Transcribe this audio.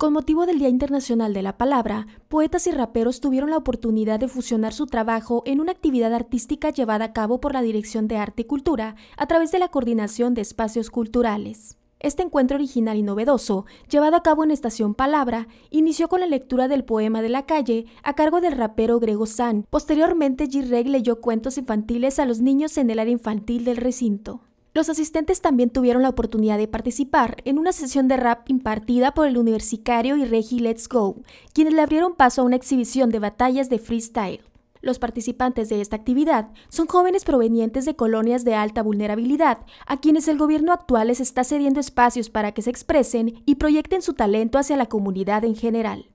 Con motivo del Día Internacional de la Palabra, poetas y raperos tuvieron la oportunidad de fusionar su trabajo en una actividad artística llevada a cabo por la Dirección de Arte y Cultura a través de la Coordinación de Espacios Culturales. Este encuentro original y novedoso, llevado a cabo en Estación Palabra, inició con la lectura del poema de la calle a cargo del rapero Grego San. Posteriormente, G. leyó cuentos infantiles a los niños en el área infantil del recinto. Los asistentes también tuvieron la oportunidad de participar en una sesión de rap impartida por el universitario y Regi Let's Go, quienes le abrieron paso a una exhibición de batallas de freestyle. Los participantes de esta actividad son jóvenes provenientes de colonias de alta vulnerabilidad, a quienes el gobierno actual les está cediendo espacios para que se expresen y proyecten su talento hacia la comunidad en general.